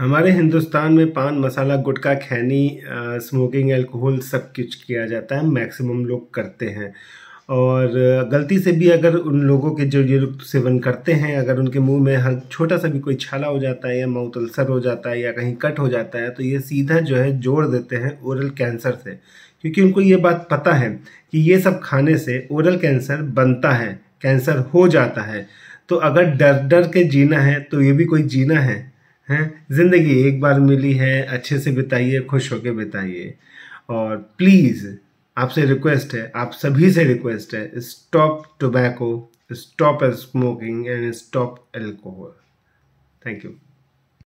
हमारे हिंदुस्तान में पान मसाला गुटखा खैनी स्मोकिंग अल्कोहल सब कुछ किया जाता है मैक्सिमम लोग करते हैं और गलती से भी अगर उन लोगों के जो ये सेवन करते हैं अगर उनके मुंह में हर छोटा सा भी कोई छाला हो जाता है या माउथ अल्सर हो जाता है या कहीं कट हो जाता है तो ये सीधा जो है जोड़ देते हैं ओरल कैंसर से क्योंकि उनको ये बात पता है कि ये सब खाने से ओरल कैंसर बनता है कैंसर हो जाता है तो अगर डर डर के जीना है तो ये भी कोई जीना है हैं ज़िंदगी एक बार मिली है अच्छे से बिताइए खुश होकर बिताइए और प्लीज़ आपसे रिक्वेस्ट है आप सभी से रिक्वेस्ट है stop tobacco stop smoking and stop alcohol thank you